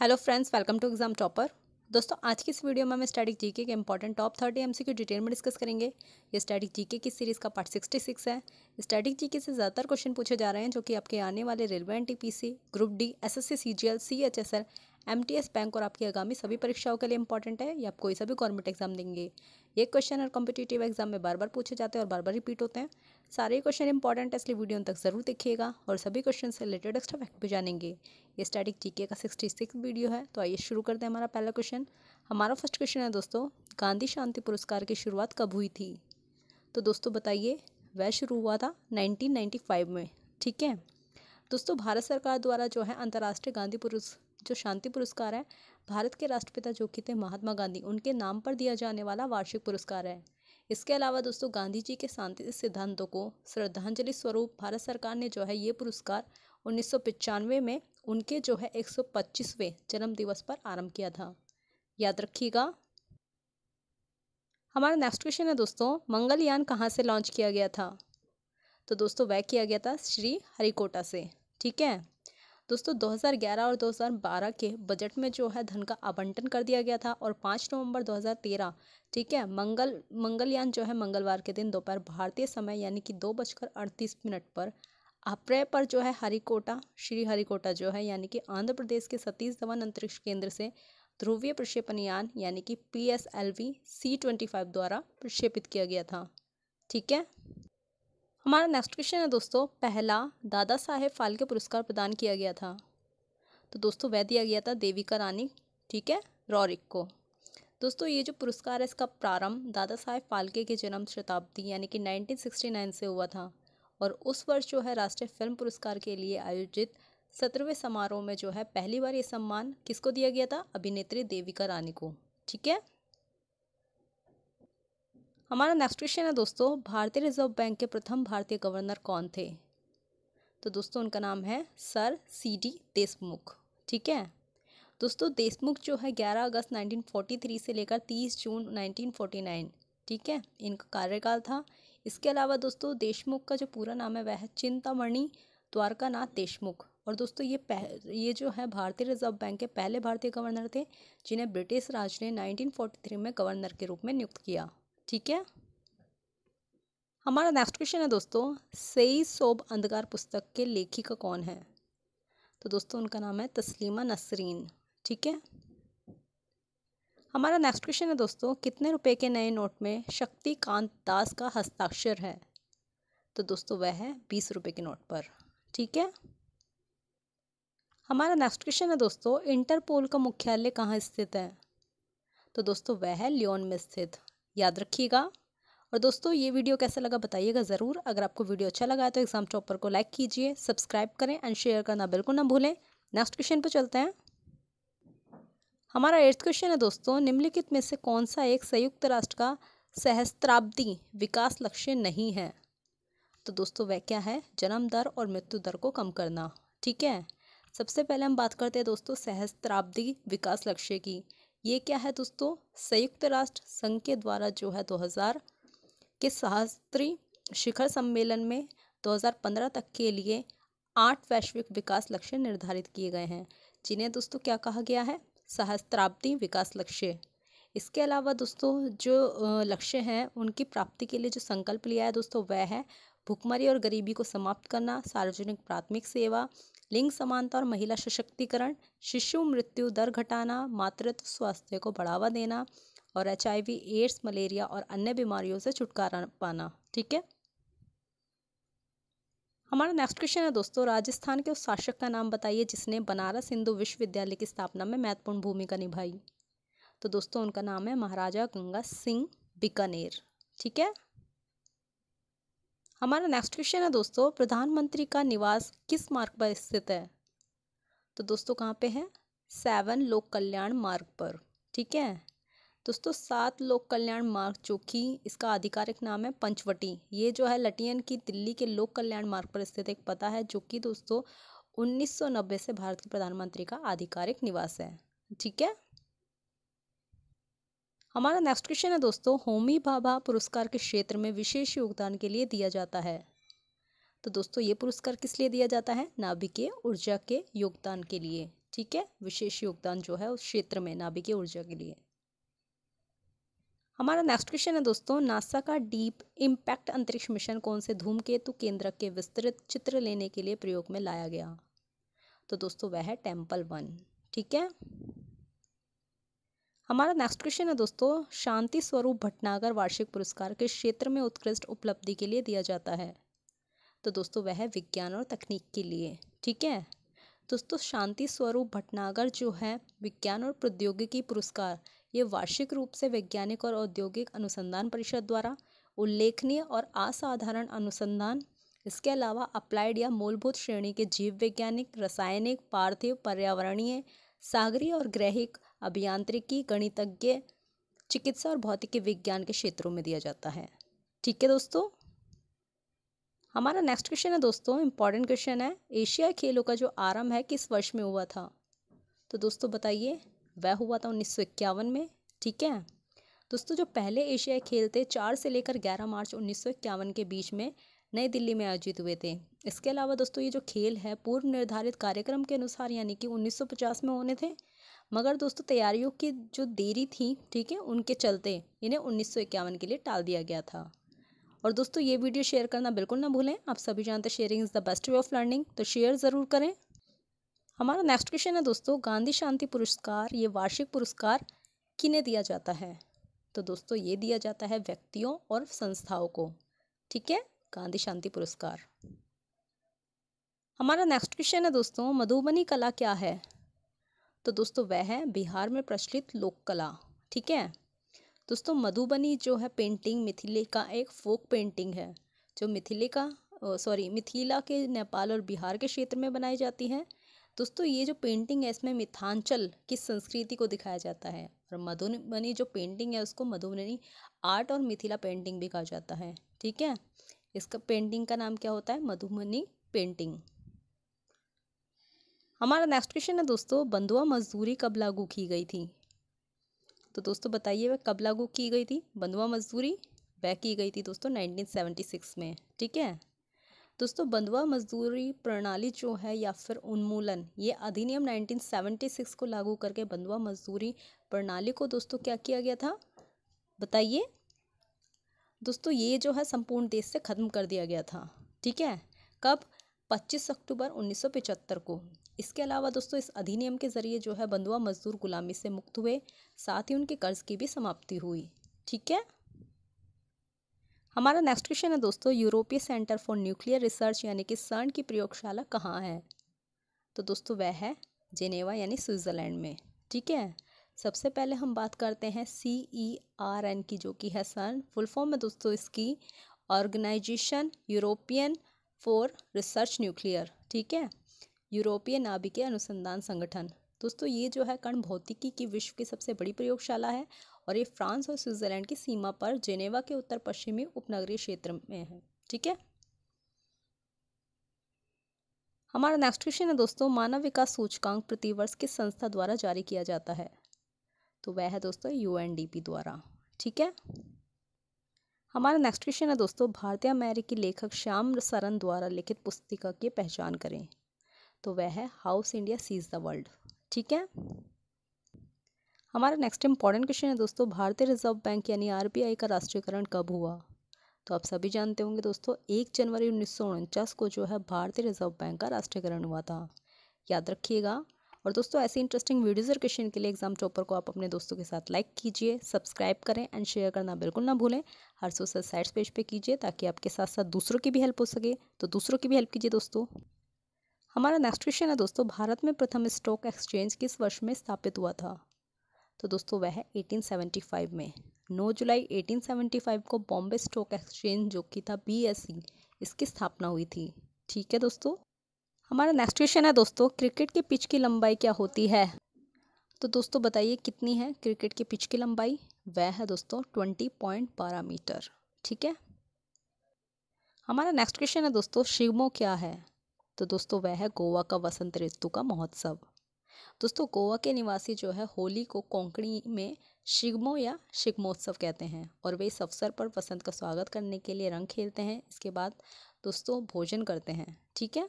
hello friends welcome to exam topper दोस्तों आज की इस वीडियो में हम स्टैटिक जीके के important top thirty MCQ detail में डिस्कस करेंगे ये स्टैटिक जीके की सीरीज़ का पार्ट सिक्सटी सिक्स है स्टैटिक जीके से ज़्यादातर क्वेश्चन पूछे जा रहे हैं जो कि आपके आने वाले railway NTPC group D S S C C bank और आपकी आगामी सभी परीक्षाओं के लिए इंपॉर्टेंट है या आप कोई सा भी गवर्नमेंट एग्जाम देंगे ये क्वेश्चन और कॉम्पिटेटिव एग्जाम में बार बार पूछे जाते हैं और बार बार रिपीट होते हैं सारे क्वेश्चन इंपॉर्टेंट है इसलिए वीडियो तक ज़रूर देखिएगा और सभी क्वेश्चन से रिलेटेड एक्स्ट्रा फैक्ट भी जानेंगे ये स्टैटिक टीके का सिक्सटी सिक्स वीडियो है तो आइए शुरू करते हैं हमारा पहला क्वेश्चन हमारा फर्स्ट क्वेश्चन है दोस्तों गांधी शांति पुरस्कार की शुरुआत कब हुई थी तो दोस्तों बताइए वह शुरू हुआ था नाइनटीन में ठीक है दोस्तों भारत सरकार द्वारा जो है अंतर्राष्ट्रीय गांधी पुरुष जो शांति पुरस्कार है भारत के राष्ट्रपिता जो कि थे महात्मा गांधी उनके नाम पर दिया जाने वाला वार्षिक पुरस्कार है इसके अलावा दोस्तों गांधी जी के शांति सिद्धांतों को श्रद्धांजलि स्वरूप भारत सरकार ने जो है ये पुरस्कार उन्नीस में उनके जो है एक जन्म दिवस पर आरंभ किया था याद रखिएगा हमारा नेक्स्ट क्वेश्चन है दोस्तों मंगलयान कहाँ से लॉन्च किया गया था तो दोस्तों वह किया गया था श्री हरिकोटा से ठीक है दोस्तों 2011 और 2012 के बजट में जो है धन का आवंटन कर दिया गया था और पाँच नवंबर 2013 ठीक है मंगल मंगलयान जो है मंगलवार के दिन दोपहर भारतीय समय यानी कि दो बजकर अड़तीस मिनट पर अप्रैल पर जो है हरिकोटा श्री हरिकोटा जो है यानी कि आंध्र प्रदेश के सतीश धवन अंतरिक्ष केंद्र से ध्रुवीय प्रक्षेपण यान यानी कि P S L V C twenty five द्वारा प्रक्षेपित किया गया था ठीक है हमारा नेक्स्ट क्वेश्चन है दोस्तों पहला दादा साहेब फाल्के पुरस्कार प्रदान किया गया था तो दोस्तों वह दिया गया था देविका रानी ठीक है रॉरिक को दोस्तों ये जो पुरस्कार है इसका प्रारंभ दादा साहेब फाल्के के जन्म शताब्दी यानी कि 1969 से हुआ था और उस वर्ष जो है राष्ट्रीय फिल्म पुरस्कार के लिए आयोजित सत्रहवें समारोह में जो है पहली बार ये सम्मान किसको दिया गया था अभिनेत्री देविका रानी को ठीक है हमारा नेक्स्ट क्वेश्चन है दोस्तों भारतीय रिजर्व बैंक के प्रथम भारतीय गवर्नर कौन थे तो दोस्तों उनका नाम है सर सी डी देशमुख ठीक है दोस्तों देशमुख जो है 11 अगस्त 1943 से लेकर 30 जून 1949 ठीक है इनका कार्यकाल था इसके अलावा दोस्तों देशमुख का जो पूरा नाम है वह है चिंतामणि द्वारकानाथ देशमुख और दोस्तों ये पह ये जो है भारतीय रिजर्व बैंक के पहले भारतीय गवर्नर थे जिन्हें ब्रिटिश राज ने थ्री में गवर्नर के रूप में नियुक्त किया ठीक है हमारा नेक्स्ट क्वेश्चन है दोस्तों सई सोब अंधकार पुस्तक के लेखिका कौन है तो दोस्तों उनका नाम है तस्लीमा नसरीन ठीक है हमारा नेक्स्ट क्वेश्चन है दोस्तों कितने रुपए के नए नोट में शक्तिकांत दास का हस्ताक्षर है तो दोस्तों वह है बीस रुपए के नोट पर ठीक है हमारा नेक्स्ट क्वेश्चन है दोस्तों इंटरपोल का मुख्यालय कहाँ स्थित है तो दोस्तों वह है लियोन में स्थित याद रखिएगा और दोस्तों ये वीडियो कैसा लगा बताइएगा ज़रूर अगर आपको वीडियो अच्छा लगा है तो एग्ज़ाम टॉपर को लाइक कीजिए सब्सक्राइब करें एंड शेयर करना बिल्कुल ना भूलें नेक्स्ट क्वेश्चन पर चलते हैं हमारा एट्थ क्वेश्चन है दोस्तों निम्नलिखित में से कौन सा एक संयुक्त राष्ट्र का सहस्त्राब्दी विकास लक्ष्य नहीं है तो दोस्तों वह क्या है जन्म दर और मृत्यु दर को कम करना ठीक है सबसे पहले हम बात करते हैं दोस्तों सहस्त्राब्दी विकास लक्ष्य की ये क्या है दोस्तों संयुक्त राष्ट्र संघ के द्वारा जो है 2000 के शास्त्री शिखर सम्मेलन में 2015 तक के लिए आठ वैश्विक विकास लक्ष्य निर्धारित किए गए हैं जिन्हें दोस्तों क्या कहा गया है सहस्त्राब्दी विकास लक्ष्य इसके अलावा दोस्तों जो लक्ष्य हैं उनकी प्राप्ति के लिए जो संकल्प लिया है दोस्तों वह है भुखमरी और गरीबी को समाप्त करना सार्वजनिक प्राथमिक सेवा लिंग समानता और महिला सशक्तिकरण शिशु मृत्यु दर घटाना मातृत्व स्वास्थ्य को बढ़ावा देना और एच एड्स मलेरिया और अन्य बीमारियों से छुटकारा पाना ठीक है हमारा नेक्स्ट क्वेश्चन है दोस्तों राजस्थान के उस शासक का नाम बताइए जिसने बनारस हिंदू विश्वविद्यालय की स्थापना में महत्वपूर्ण भूमिका निभाई तो दोस्तों उनका नाम है महाराजा गंगा सिंह बीकानेर ठीक है हमारा नेक्स्ट क्वेश्चन है दोस्तों प्रधानमंत्री का निवास किस मार्ग पर स्थित है तो दोस्तों कहाँ पे है सेवन लोक कल्याण मार्ग पर ठीक है दोस्तों सात लोक कल्याण मार्ग जो कि इसका आधिकारिक नाम है पंचवटी ये जो है लटियन की दिल्ली के लोक कल्याण मार्ग पर स्थित एक पता है जो कि दोस्तों 1990 से भारत के प्रधानमंत्री का आधिकारिक निवास है ठीक है हमारा नेक्स्ट क्वेश्चन है दोस्तों होमी भाभा पुरस्कार के क्षेत्र में विशेष योगदान के लिए दिया जाता है तो दोस्तों ये पुरस्कार किस लिए दिया जाता है नाभिकीय ऊर्जा के योगदान के लिए ठीक है विशेष योगदान जो है उस क्षेत्र में नाभिकीय ऊर्जा के लिए हमारा नेक्स्ट क्वेश्चन है दोस्तों नासा का डीप इम्पैक्ट अंतरिक्ष मिशन कौन से धूमकेतु केंद्रक के विस्तृत चित्र लेने के लिए प्रयोग में लाया गया तो दोस्तों वह है टेम्पल वन ठीक है हमारा नेक्स्ट क्वेश्चन है दोस्तों शांति स्वरूप भटनागर वार्षिक पुरस्कार किस क्षेत्र में उत्कृष्ट उपलब्धि के लिए दिया जाता है तो दोस्तों वह विज्ञान और तकनीक के लिए ठीक है दोस्तों शांति स्वरूप भटनागर जो है विज्ञान और प्रौद्योगिकी पुरस्कार ये वार्षिक रूप से वैज्ञानिक और औद्योगिक अनुसंधान परिषद द्वारा उल्लेखनीय और असाधारण अनुसंधान इसके अलावा अप्लाइड या मूलभूत श्रेणी के जीव वैज्ञानिक रासायनिक पार्थिव पर्यावरणीय सागरीय और ग्रहिक अभियांत्रिकी गणितज्ञ चिकित्सा और भौतिकी विज्ञान के क्षेत्रों में दिया जाता है ठीक है दोस्तों हमारा नेक्स्ट क्वेश्चन है दोस्तों इम्पॉर्टेंट क्वेश्चन है एशियाई खेलों का जो आरंभ है किस वर्ष में हुआ था तो दोस्तों बताइए वह हुआ था उन्नीस में ठीक है दोस्तों जो पहले एशियाई खेल थे चार से लेकर ग्यारह मार्च उन्नीस के बीच में नई दिल्ली में आयोजित हुए थे इसके अलावा दोस्तों ये जो खेल है पूर्व निर्धारित कार्यक्रम के अनुसार यानी कि 1950 में होने थे मगर दोस्तों तैयारियों की जो देरी थी ठीक है उनके चलते इन्हें उन्नीस के लिए टाल दिया गया था और दोस्तों ये वीडियो शेयर करना बिल्कुल ना भूलें आप सभी जानते sharing is the best way of learning तो शेयर ज़रूर करें हमारा नेक्स्ट क्वेश्चन है दोस्तों गांधी शांति पुरस्कार ये वार्षिक पुरस्कार किन्हें दिया जाता है तो दोस्तों ये दिया जाता है व्यक्तियों और संस्थाओं को ठीक है गांधी शांति पुरस्कार हमारा नेक्स्ट क्वेश्चन है दोस्तों मधुबनी कला क्या है तो दोस्तों वह है बिहार में प्रचलित लोक कला ठीक है दोस्तों मधुबनी जो है पेंटिंग मिथिले का एक फोक पेंटिंग है जो मिथिले का सॉरी मिथिला के नेपाल और बिहार के क्षेत्र में बनाई जाती है दोस्तों ये जो पेंटिंग है इसमें मिथांचल की संस्कृति को दिखाया जाता है और मधुबनी जो पेंटिंग है उसको मधुबनी आर्ट और मिथिला पेंटिंग भी कहा जाता है ठीक है इसका पेंटिंग का नाम क्या होता है मधुबनी पेंटिंग हमारा नेक्स्ट क्वेश्चन है दोस्तों बंधुआ मजदूरी कब लागू की गई थी तो दोस्तों बताइए वह कब लागू की गई थी बंधुआ मजदूरी वह की गई थी दोस्तों 1976 में ठीक है दोस्तों बंधुआ मजदूरी प्रणाली जो है या फिर उन्मूलन ये अधिनियम 1976 को लागू करके बंधुआ मजदूरी प्रणाली को दोस्तों क्या किया गया था बताइए दोस्तों ये जो है संपूर्ण देश से ख़त्म कर दिया गया था ठीक है कब 25 अक्टूबर 1975 को इसके अलावा दोस्तों इस अधिनियम के ज़रिए जो है बंधुआ मजदूर गुलामी से मुक्त हुए साथ ही उनके कर्ज की भी समाप्ति हुई ठीक है हमारा नेक्स्ट क्वेश्चन है दोस्तों यूरोपीय सेंटर फॉर न्यूक्लियर रिसर्च यानी कि सर्न की प्रयोगशाला कहाँ है तो दोस्तों वह है जेनेवा यानी स्विट्ज़रलैंड में ठीक है सबसे पहले हम बात करते हैं सी ई आर एन की जो कि है सर्न फुल फॉर्म में दोस्तों इसकी organisation European for research nuclear ठीक है यूरोपीय नाभिकीय अनुसंधान संगठन दोस्तों ये जो है कण भौतिकी की विश्व की सबसे बड़ी प्रयोगशाला है और ये फ्रांस और स्विट्ज़रलैंड की सीमा पर जेनेवा के उत्तर पश्चिमी उपनगरीय क्षेत्र में है ठीक है हमारा नेक्स्ट क्वेश्चन है दोस्तों मानव विकास सूचकांक प्रतिवर्ष किस संस्था द्वारा जारी किया जाता है तो वह है दोस्तों यू द्वारा ठीक है हमारा नेक्स्ट क्वेश्चन है दोस्तों भारतीय अमेरिकी लेखक श्याम सरन द्वारा लिखित पुस्तिका की पहचान करें तो वह है house India sees the world ठीक है हमारा नेक्स्ट इंपॉर्टेंट क्वेश्चन है दोस्तों भारतीय रिजर्व बैंक यानी आर का राष्ट्रीयकरण कब हुआ तो आप सभी जानते होंगे दोस्तों एक जनवरी उन्नीस को जो है भारतीय रिजर्व बैंक का राष्ट्रीयकरण हुआ था याद रखिएगा और दोस्तों ऐसे इंटरेस्टिंग वीडियोज़ और क्वेश्चन के लिए एग्जाम चॉपर को आप अपने दोस्तों के साथ लाइक कीजिए सब्सक्राइब करें एंड शेयर करना बिल्कुल ना भूलें हर सोशल साइट्स पेज पे कीजिए ताकि आपके साथ साथ दूसरों की भी हेल्प हो सके तो दूसरों की भी हेल्प कीजिए दोस्तों हमारा नेक्स्ट क्वेश्चन है दोस्तों भारत में प्रथम स्टॉक एक्सचेंज किस वर्ष में स्थापित हुआ था तो दोस्तों वह है फाइव में नौ जुलाई फाइव को बॉम्बे स्टॉक एक्सचेंज जो कि था बी e, इसकी स्थापना हुई थी ठीक है दोस्तों हमारा नेक्स्ट क्वेश्चन है दोस्तों क्रिकेट के पिच की लंबाई क्या होती है तो दोस्तों बताइए कितनी है क्रिकेट के पिच की लंबाई वह है दोस्तों ट्वेंटी पॉइंट बारह मीटर ठीक है हमारा नेक्स्ट क्वेश्चन है दोस्तों शिवमो क्या है तो दोस्तों वह है गोवा का वसंत ऋतु का महोत्सव दोस्तों गोवा के निवासी जो है होली को कोंकणी में शिगमो या शिगमोत्सव कहते हैं और वे इस अवसर पर वसंत का स्वागत करने के लिए रंग खेलते हैं इसके बाद दोस्तों भोजन करते हैं ठीक है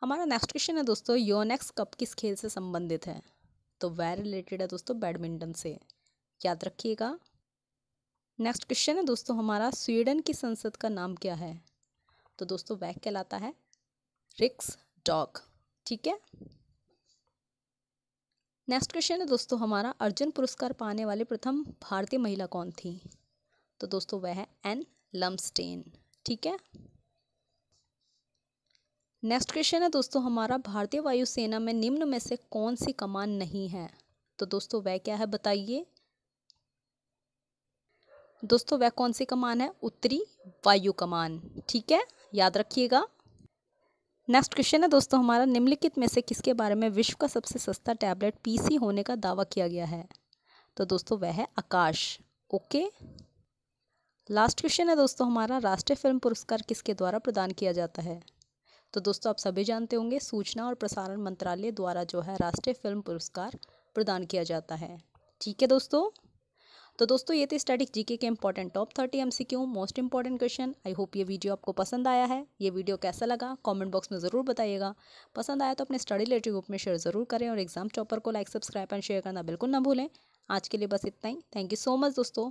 हमारा नेक्स्ट क्वेश्चन है दोस्तों योनेक्स कप किस खेल से संबंधित है तो वह रिलेटेड है दोस्तों बैडमिंटन से याद रखिएगा नेक्स्ट क्वेश्चन है दोस्तों हमारा स्वीडन की संसद का नाम क्या है तो दोस्तों वैक कहलाता है रिक्स डॉग ठीक है नेक्स्ट क्वेश्चन है दोस्तों हमारा अर्जुन पुरस्कार पाने वाले प्रथम भारतीय महिला कौन थी तो दोस्तों वह है एन लम्सटेन ठीक है नेक्स्ट क्वेश्चन है दोस्तों हमारा भारतीय वायुसेना में निम्न में से कौन सी कमान नहीं है तो दोस्तों वह क्या है बताइए दोस्तों वह कौन सी कमान है उत्तरी वायु कमान ठीक है याद रखिएगा नेक्स्ट क्वेश्चन है दोस्तों हमारा निम्नलिखित में से किसके बारे में विश्व का सबसे सस्ता टैबलेट पीसी होने का दावा किया गया है तो दोस्तों वह है आकाश ओके लास्ट क्वेश्चन है दोस्तों हमारा राष्ट्रीय फिल्म पुरस्कार किसके द्वारा प्रदान किया जाता है तो दोस्तों आप सभी जानते होंगे सूचना और प्रसारण मंत्रालय द्वारा जो है राष्ट्रीय फिल्म पुरस्कार प्रदान किया जाता है ठीक है दोस्तों तो दोस्तों ये थे स्टैटिक जीके के important top thirty M most important question I hope ये वीडियो आपको पसंद आया है ये वीडियो कैसा लगा कॉमेंट बॉक्स में ज़रूर बताइएगा पसंद आया तो अपने स्टडी रिलेटेड ग्रुप में शेयर ज़रूर करें और एग्जाम चॉपर को लाइक सब्सक्राइब एंड शेयर करना बिल्कुल ना भूलें आज के लिए बस इतना ही थैंक यू सो मच दोस्तों